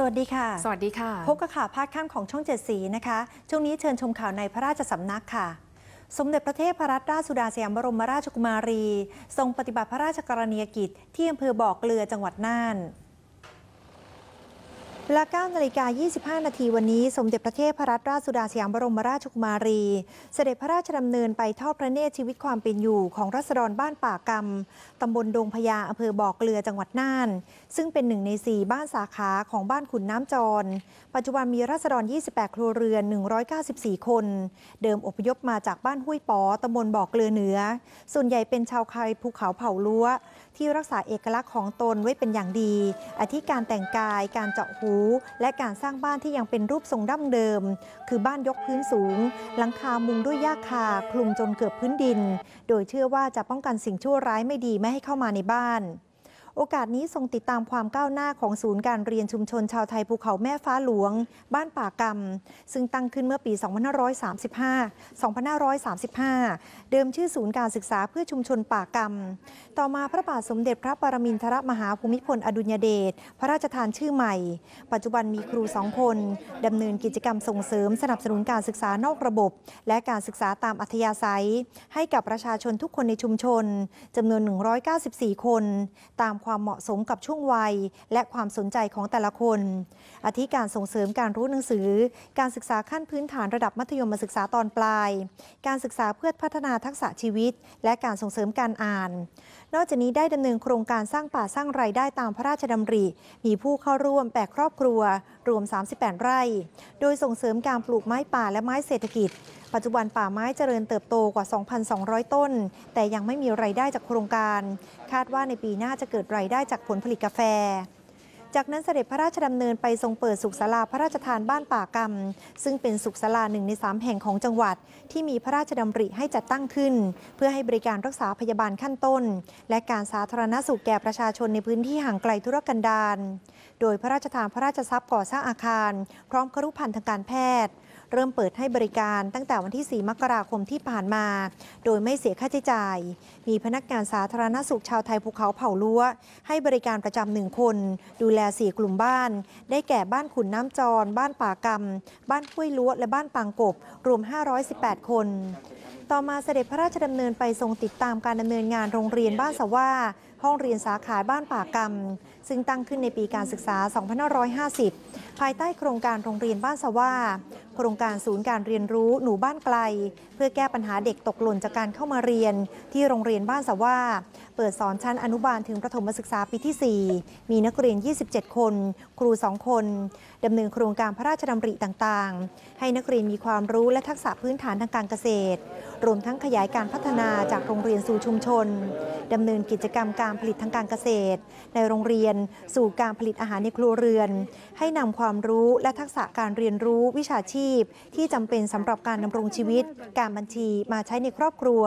สวัสดีค่ะ สวัสดีค่ะ พบกับข่าวพาดข้ามของช่องเจ็ดสีนะคะ ช่วงนี้เชิญชมข่าวในพระราชสำนักค่ะ สมเด็จพระเทพรัตนราชสุดาสยามบรมราชกุมารี ทรงปฏิบัติพระราชกรณียกิจ ที่อำเภอบ่อเกลือจังหวัดน่านเวลา 9นาฬิกา 25 นาทีวันนี้ สมเด็จพระเทพรัตนราชสุดาสยามบรมราชกุมารี เสด็จพระราชดำเนินไปทอดพระเนตรชีวิตความเป็นอยู่ของรัศดรบ้านป่ากรรม ตำบลดงพญา อำเภอบ่อกเกลือจังหวัดน่าน ซึ่งเป็นหนึ่งในสี่บ้านสาขาของบ้านขุนน้ำจร ปัจจุบันมีรัศดร28 ครัวเรือน 194 คน เดิมอพยพมาจากบ้านห้วยปอ ตำบลบ่อกเกลือเหนือ ส่วนใหญ่เป็นชาวไทยภูเขาเผ่าล้วที่รักษาเอกลักษณ์ของตนไว้เป็นอย่างดีอธิการแต่งกาย การเจาะหู และการสร้างบ้านที่ยังเป็นรูปทรงดั้งเดิม คือบ้านยกพื้นสูง หลังคามุงด้วยหญ้าคาคลุมจนเกือบพื้นดิน โดยเชื่อว่าจะป้องกันสิ่งชั่วร้ายไม่ดีไม่ให้เข้ามาในบ้านโอกาสนี้ทรงติดตามความก้าวหน้าของศูนย์การเรียนชุมชนชาวไทยภูเขาแม่ฟ้าหลวง บ้านป่ากรรม ซึ่งตั้งขึ้นเมื่อปี 2535 2535 เดิมชื่อศูนย์การศึกษาเพื่อชุมชนป่ากรรม ต่อมาพระบาทสมเด็จพระปรมินทรมหาภูมิพล อดุญเดชพระราชทานชื่อใหม่ ปัจจุบันมีครูสองคน ดำเนินกิจกรรมส่งเสริม สนับสนุนการศึกษานอกระบบ และการศึกษาตามอัธยาศัย ให้กับประชาชนทุกคนในชุมชนจำนวน 194 คน ตามความเหมาะสมกับช่วงวัย และความสนใจของแต่ละคน อาทิการส่งเสริมการรู้หนังสือ การศึกษาขั้นพื้นฐานระดับมัธยมศึกษาตอนปลาย การศึกษาเพื่อพัฒนาทักษะชีวิต และการส่งเสริมการอ่านนอกจากนี้ได้ดำเนินโครงการสร้างป่าสร้างไรายได้ตามพระราชดำริ มีผู้เข้าร่วม 8 ครอบครัว รวม 38 ไร่ โดยส่งเสริมการปลูกไม้ป่าและไม้เศรษฐกิจ ปัจจุบันป่าไม้เจริญเติบโตกว่า 2,200 ต้น แต่ยังไม่มีไรายได้จากโครงการ คาดว่าในปีหน้าจะเกิดไรายได้จากผลผลิตกาแฟจากนั้นเสด็จพระราชดำเนินไปทรงเปิดสุขศาลาพระราชทานบ้านป่ากรรมซึ่งเป็นสุขศาลาหนึ่งในสามแห่งของจังหวัดที่มีพระราชดำริให้จัดตั้งขึ้น เพื่อให้บริการรักษาพยาบาลขั้นต้น และการสาธารณสุขแก่ประชาชนในพื้นที่ห่างไกลธุรกันดารโดยพระราชทานพระราชทรัพย์ก่อสร้างอาคาร พร้อมครุภัณฑ์ทางการแพทย์เริ่มเปิดให้บริการตั้งแต่วันที่ 4 มกราคมที่ผ่านมา โดยไม่เสียค่าใช้จ่าย มีพนักงานสาธารณสุขชาวไทยภูเขาเผ่าล้วให้บริการประจำหนึ่งคน ดูแล 4 กลุ่มบ้าน ได้แก่บ้านขุนน้ำจร บ้านป่ากรรม บ้านห้วยล้วและบ้านปางกบ รวม 518 คน ต่อมาเสด็จพระราชดำเนินไปทรงติดตามการดำเนินงานโรงเรียนบ้านสว่า ห้องเรียนสาขาบ้านป่ากรรมซึ่งตั้งขึ้นในปีการศึกษา 2550 ภายใต้โครงการโรงเรียนบ้านสว่า โครงการศูนย์การเรียนรู้หนูบ้านไกล เพื่อแก้ปัญหาเด็กตกหล่นจากการเข้ามาเรียน ที่โรงเรียนบ้านสว่า เปิดสอนชั้นอนุบาลถึงประถมศึกษาปีที่ 4 มีนักเรียน 27 คน ครู 2 คนดำเนินโครงการพระราชดำริต่าง ๆ ให้นักเรียนมีความรู้และทักษะพื้นฐานทางการเกษตร รวมทั้งขยายการพัฒนาจากโรงเรียนสู่ชุมชนดำเนินกิจกรรมการผลิตทางการเกษตร ในโรงเรียนสู่การผลิตอาหารในครัวเรือน ให้นำความรู้และทักษะการเรียนรู้วิชาชีพที่จำเป็นสำหรับการดำรงชีวิตการบัญชีมาใช้ในครอบครัว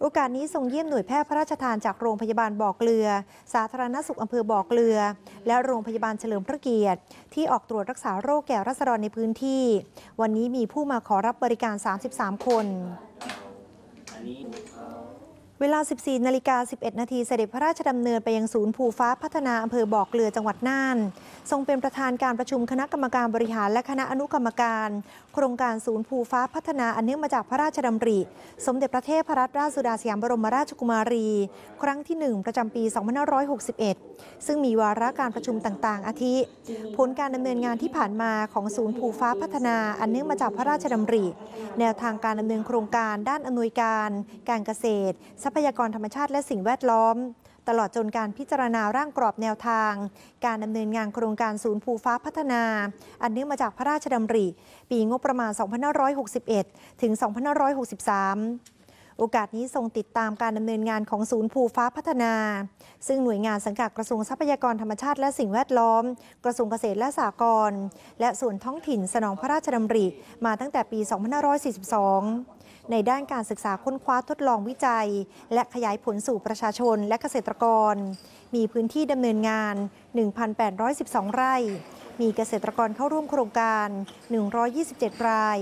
โอกาสนี้ทรงเยี่ยมหน่วยแพทย์พระราชทานจากโรงพยาบาลบ่อเกลือ สาธารณสุขอำเภอบ่อเกลือ และโรงพยาบาลเฉลิมพระเกียรติ ที่ออกตรวจรักษาโรคแก่รัศดรในพื้นที่ วันนี้มีผู้มาขอรับบริการ 33 คนเวลา 14นาฬิกา11 นาทีเสด็จพระราชดำเนินไปยังศูนย์ ภูฟ้าพัฒนาอำเภอบ่อเกลือจังหวัดน่าน ทรงเป็นประธานการประชุมคณะกรรมการบริหารและคณะอนุกรรมการ โครงการศูนย์ภูฟ้าพัฒนาอันเนื่องมาจากพระราชดำริ สมเด็จพระเทพรัตนราชสุดาสยามบรมราชกุมารี ครั้งที่ 1 ประจำปี 2561 ซึ่งมีวาระการประชุมต่างๆ อาทิ ผลการดำเนินงานที่ผ่านมาของศูนย์ภูฟ้าพัฒนาอันเนื่องมาจากพระราชดำริ แนวทางการดำเนินโครงการด้านอำนวยการการเกษตรรัพยากรธรรมชาติและสิ่งแวดล้อม ตลอดจนการพิจารณาร่างกรอบแนวทาง การดำเนินงานโครงการศูนย์ภูฟ้าพัฒนา อันเนื่องมาจากพระราชดำริ ปีงบประมาณ 2561 ถึง 2563 โอกาสนี้ทรงติดตามการดำเนินงานของศูนย์ภูฟ้าพัฒนา ซึ่งหน่วยงานสังกัดกระทรวงทรัพยากรธรรมชาติและสิ่งแวดล้อม กระทรวงเกษตรและสหกรณ์และส่วนท้องถิ่น สนองพระราชดำริ มาตั้งแต่ปี 2542ในด้านการศึกษาค้นคว้าทดลองวิจัยและขยายผลสู่ประชาชนและเกษตรกร มีพื้นที่ดำเนินงาน 1,812 ไร่ มีเกษตรกรเข้าร่วมโครงการ 127 ราย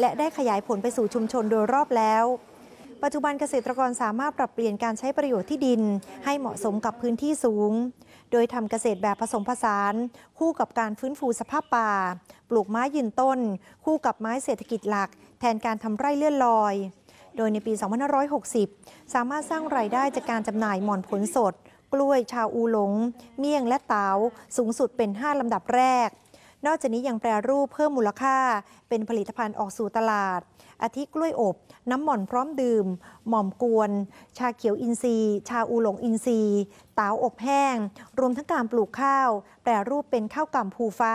และได้ขยายผลไปสู่ชุมชนโดยรอบแล้ว ปัจจุบันเกษตรกรสามารถปรับเปลี่ยนการใช้ประโยชน์ที่ดินให้เหมาะสมกับพื้นที่สูง โดยทำเกษตรแบบผสมผสาน คู่กับการฟื้นฟูสภาพป่า ปลูกไม้ยืนต้น คู่กับไม้เศรษฐกิจหลักแทนการทำไร่เลื่อนลอย โดยในปี 2560 สามารถสร้างรายได้จากการจำหน่ายหมอนผลสด กล้วยชาวอูหลง เมี่ยงและเตาสูงสุดเป็น5ลำดับแรก นอกจากนี้ยังแปรรูปเพิ่มมูลค่าเป็นผลิตภัณฑ์ออกสู่ตลาด อาทิกล้วยอบ น้ำหม่อนพร้อมดื่ม หม่อมกวน ชาเขียวอินทรีย์ ชาอูหลงอินทรีย์ เตาอบแห้ง รวมทั้งการปลูกข้าวแปรรูปเป็นข้าวกล่ำภูฟ้า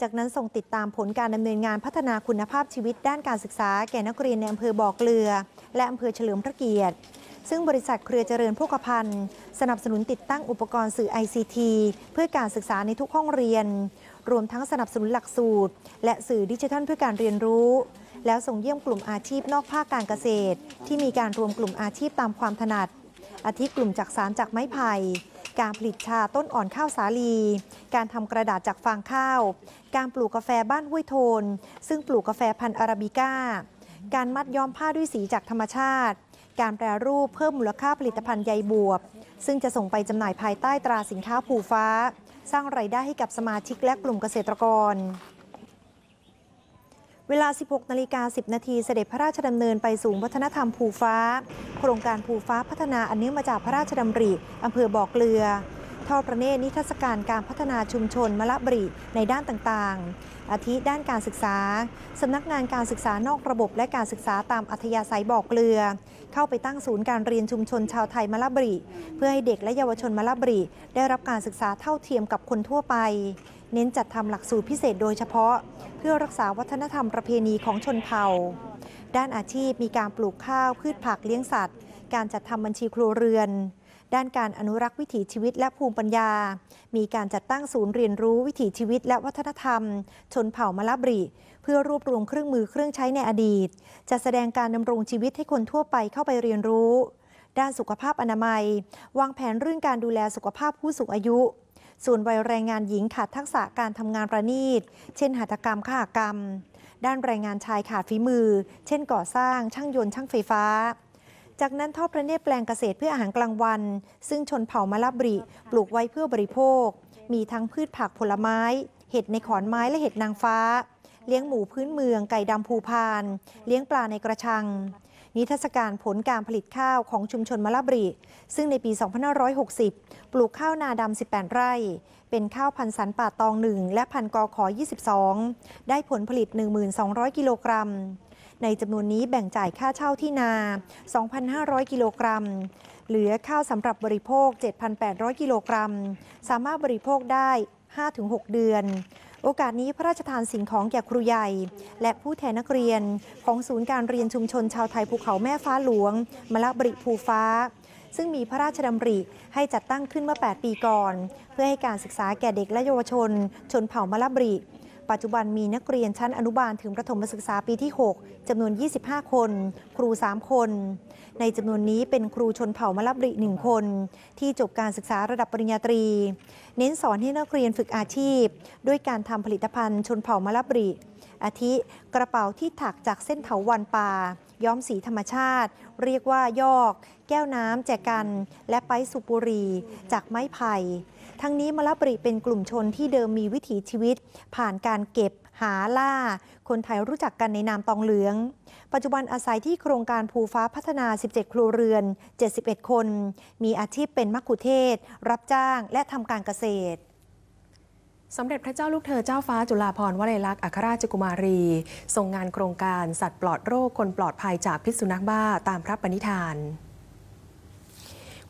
จากนั้นส่งติดตามผลการดำเนินงานพัฒนาคุณภาพชีวิตด้านการศึกษาแก่นักเรียนในอำเภอบ่อเกลือ และอำเภอเฉลิมพระเกียรติ ซึ่งบริษัทเครือเจริญพกพันธ์สนับสนุนติดตั้งอุปกรณ์สื่อ ICT เพื่อการศึกษาในทุกห้องเรียน รวมทั้งสนับสนุนหลักสูตร และสื่อดิจิทัลเพื่อการเรียนรู้ แล้วส่งเยี่ยมกลุ่มอาชีพนอกภาคการเกษตร ที่มีการรวมกลุ่มอาชีพตามความถนัด อาทิกลุ่มจักสารจากไม้ไผ่การผลิตชาต้นอ่อนข้าวสาลี การทำกระดาษจากฟางข้าว การปลูกกาแฟบ้านห้วยโทน ซึ่งปลูกกาแฟพันธุ์อาราบิก้า การมัดย้อมผ้าด้วยสีจากธรรมชาติ การแปรรูปเพิ่มมูลค่าผลิตภัณฑ์ใยบวบ ซึ่งจะส่งไปจำหน่ายภายใต้ตราสินค้าผูฟ้า สร้างไรายได้ให้กับสมาชิกและกลุ่มเกษตรกรเวลา 16นาฬิกา10 นาทีเสด็จพระราชดำเนินไปสู่วัฒนธรรมภูฟ้า โครงการภูฟ้าพัฒนาอันเนื่องมาจากพระราชดำริอำเภอบ่อเกลือทอดพระเนตรนิทรรศการการพัฒนาชุมชนมะละบรีในด้านต่างๆ อาทิด้านการศึกษาสำนักงานการศึกษานอกระบบและการศึกษาตามอัธยาศัยบอกเกลือ เข้าไปตั้งศูนย์การเรียนชุมชนชาวไทยมะละบรีเพื่อให้เด็กและเยาวชนมะละบรีได้รับการศึกษาเท่าเทียมกับคนทั่วไปเน้นจัดทำหลักสูตรพิเศษโดยเฉพาะ เพื่อรักษาวัฒนธรรมประเพณีของชนเผ่า ด้านอาชีพมีการปลูกข้าวพืชผักเลี้ยงสัตว์ การจัดทำบัญชีครัวเรือน ด้านการอนุรักษ์วิถีชีวิตและภูมิปัญญา มีการจัดตั้งศูนย์เรียนรู้ วิถีชีวิต และวัฒนธรรม ชนเผ่ามาลาบริเพื่อรวบรวมเครื่องมือเครื่องใช้ในอดีต จะแสดงการดำรงชีวิตให้คนทั่วไปเข้าไปเรียนรู้ ด้านสุขภาพอนามัย วางแผนเรื่องการดูแลสุขภาพผู้สูงอายุส่วนวัยแรงงานหญิงขาดทักษะการทำงานประณีต เช่น หัตถกรรม ข้ากรรม ด้านแรงงานชายขาดฝีมือ เช่น ก่อสร้าง ช่างยนต์ ช่างไฟฟ้า จากนั้นทอดพระเนตรแปลงเกษตรเพื่ออาหารกลางวัน ซึ่งชนเผ่ามะลาบริปลูกไว้เพื่อบริโภค มีทั้งพืชผักผลไม้ เห็ดในขอนไม้และเห็ดนางฟ้า เลี้ยงหมูพื้นเมือง ไก่ดำภูพาน เลี้ยงปลาในกระชังนิทรรศการผลการผลิตข้าวของชุมชนมะละบรีซึ่งในปี 2560 ปลูกข้าวนาดำ 18 ไร่ เป็นข้าวพันธุ์สันป่าตองหนึ่งและพันกอขอ22 ได้ผลผลิต 1,200 กิโลกรัม ในจำนวนนี้แบ่งจ่ายค่าเช่าที่นา 2,500 กิโลกรัม เหลือข้าวสำหรับบริโภค 7,800 กิโลกรัม สามารถบริโภคได้ 5-6 เดือนโอกาสนี้พระราชทานสิ่งของแก่ครูใหญ่ และผู้แทนนักเรียนของศูนย์การเรียนชุมชนชาวไทยภูเขาแม่ฟ้าหลวง มละบริภูฟ้า ซึ่งมีพระราชดำริให้จัดตั้งขึ้นเมื่อ 8 ปีก่อน เพื่อให้การศึกษาแก่เด็กและเยาวชน ชนเผ่ามละบริปัจจุบันมีนักเรียนชั้นอนุบาลถึงประถมศึกษาปีที่ 6จำนวน 25 คน ครู 3 คน ในจำนวนนี้เป็นครูชนเผ่ามาลับริหนึ่งคน ที่จบการศึกษาระดับปริญญาตรี เน้นสอนให้นักเรียนฝึกอาชีพ ด้วยการทำผลิตภัณฑ์ชนเผ่ามาลับริอาทิกระเป๋าที่ถักจากเส้นเถาวันป่า ย้อมสีธรรมชาติ เรียกว่ายอก แก้วน้ำแจกัน และไปสุปุรี จากไม้ไผ่ทั้งนี้มะละปรีเป็นกลุ่มชนที่เดิมมีวิถีชีวิต ผ่านการเก็บหาล่า คนไทยรู้จักกันในนามตองเหลือง ปัจจุบันอาศัยที่โครงการภูฟ้าพัฒนา 17 ครัวเรือน 71 คน มีอาชีพเป็นมักคุเทศ รับจ้าง และทำการเกษตร สมเด็จพระเจ้าลูกเธอเจ้าฟ้าจุฬาภรณ์วลัยลักษณ์อัครราชกุมารี ทรงงานโครงการสัตว์ปลอดโรคคนปลอดภัยจากพิษสุนัขบ้าตามพระปณิธาน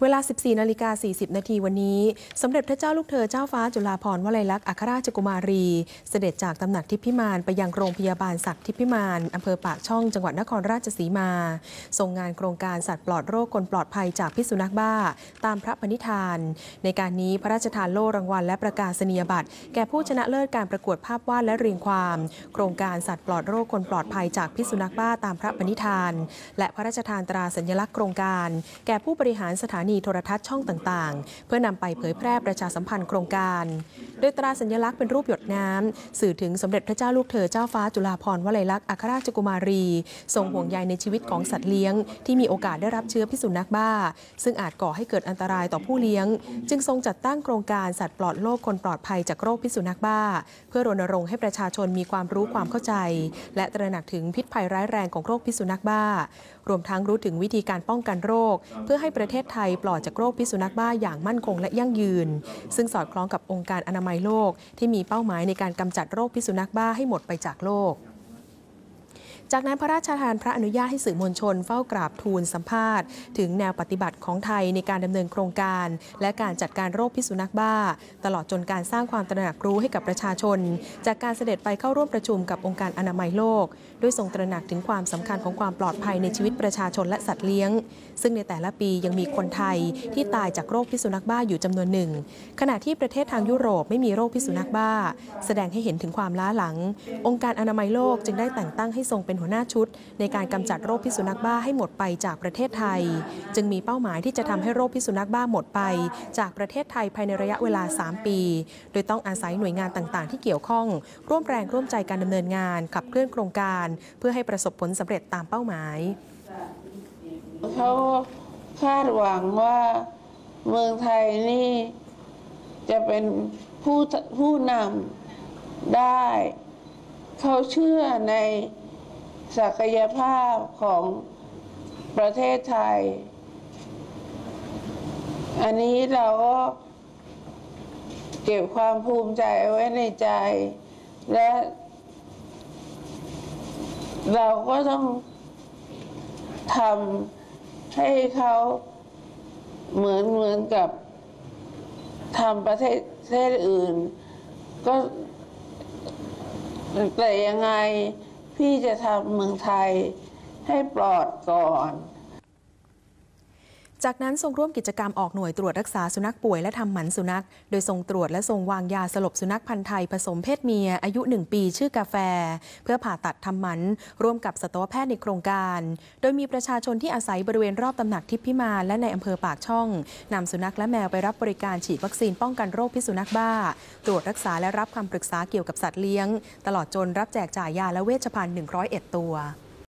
เวลา 14นาฬิกา40 นาทีวันนี้ สมเด็จพระเจ้าลูกเธอเจ้าฟ้าจุฬาภรณ์วลัยลักษณ์ อัครราชกุมารี เสด็จจากตำหนักทิพิมานไปยังโรงพยาบาลสัตว์ทิพิมานอำเภอปากช่องจังหวัดนครราชสีมา ทรงงานโครงการสัตว์ปลอดโรคคนปลอดภัยจากพิษสุนัขบ้า ตามพระปณิธาน ในการนี้พระราชทานโล่รางวัลและประกาศนียบัตร แก่ผู้ชนะเลิศการประกวดภาพวาดและเรียงความ โครงการสัตว์ปลอดโรคคนปลอดภัยจากพิษสุนัขบ้าตามพระปณิธาน และพระราชทานตราสัญลักษณ์โครงการ แก่ผู้บริหารสถานีีโทรทัศน์ช่องต่างๆ เพื่อนำไปเผยแพร่ประชาสัมพันธ์โครงการ โดยตราสัญลักษณ์เป็นรูปหยดน้ำสื่อถึงสมเด็จพระเจ้าลูกเธอเจ้าฟ้าจุฬาภรณ์วลัยลักษณ์อัครราชกุมารีทรงห่วงใยในชีวิตของสัตว์เลี้ยงที่มีโอกาสได้รับเชื้อพิษสุนัขบ้า ซึ่งอาจก่อให้เกิดอันตรายต่อผู้เลี้ยง จึงทรงจัดตั้งโครงการสัตว์ปลอดโรคคนปลอดภัยจากโรคพิษสุนัขบ้า เพื่อรณรงค์ให้ประชาชนมีความรู้ความเข้าใจ และตระหนักถึงพิษภัยร้ายแรงของโรคพิษสุนัขบ้ารวมทั้งรู้ถึงวิธีการป้องกันโรค เพื่อให้ประเทศไทยปลอดจากโรคพิษสุนัขบ้าอย่างมั่นคงและยั่งยืน ซึ่งสอดคล้องกับองค์การอนามัยโลกที่มีเป้าหมายในการกำจัดโรคพิษสุนัขบ้าให้หมดไปจากโลกจากนั้นพระราชทานพระอนุญาตให้สื่อมวลชน เฝ้ากราบทูลสัมภาษณ์ถึงแนวปฏิบัติของไทยในการดำเนินโครงการ และการจัดการโรคพิษสุนัขบ้า ตลอดจนการสร้างความตระหนักรู้ให้กับประชาชน จากการเสด็จไปเข้าร่วมประชุมกับองค์การอนามัยโลกด้วยทรงตระหนักถึงความสำคัญของความปลอดภัยในชีวิตประชาชนและสัตว์เลี้ยง ซึ่งในแต่ละปียังมีคนไทยที่ตายจากโรคพิษสุนัขบ้าอยู่จำนวนหนึ่งขณะที่ประเทศทางยุโรปไม่มีโรคพิษสุนัขบ้า แสดงให้เห็นถึงความล้าหลัง องค์การอนามัยโลกจึงได้แต่งตั้งให้ทรงเป็นหัวหน้าชุดในการกำจัดโรคพิษสุนัขบ้าให้หมดไปจากประเทศไทย จึงมีเป้าหมายที่จะทำให้โรคพิษสุนัขบ้าหมดไป จากประเทศไทยภายในระยะเวลา 3 ปี โดยต้องอาศัยหน่วยงานต่าง ๆที่เกี่ยวข้อง ร่วมแรงร่วมใจการดำเนินงานขับเคลื่อนโครงการเพื่อให้ประสบผลสำเร็จตามเป้าหมาย เขาคาดหวังว่าเมืองไทยนี่จะเป็นผู้ผู้นำได้ เขาเชื่อในศักยภาพของประเทศไทย อันนี้เราก็เก็บความภูมิใจไว้ในใจและเราก็ต้องทำให้เขาเหมือนเหมือนกับทำประเทศเทศอื่นก็แต่ยังไงพี่จะทำเมืองไทยให้ปลอดก่อนจากนั้น ทรงร่วมกิจกรรมออกหน่วย ตรวจรักษาสุนัขป่วยและทำหมันสุนัข โดยทรงตรวจและทรงวางยา สลบสุนัขพันธุ์ไทยผสมเพศเมียอายุ 1 ปีชื่อกาแฟ เพื่อผ่าตัดทำหมัน ร่วมกับสัตวแพทย์ในโครงการ โดยมีประชาชนที่อาศัยบริเวณรอบตำหนักทิพพิมานและในอำเภอปากช่องนำสุนัขและแมวไปรับบริการฉีดวัคซีนป้องกันโรคพิษสุนัขบ้า ตรวจรักษาและรับคำปรึกษาเกี่ยวกับสัตว์เลี้ยง ตลอดจนรับแจกจ่ายยาและเวชภัณฑ์ 101ตัว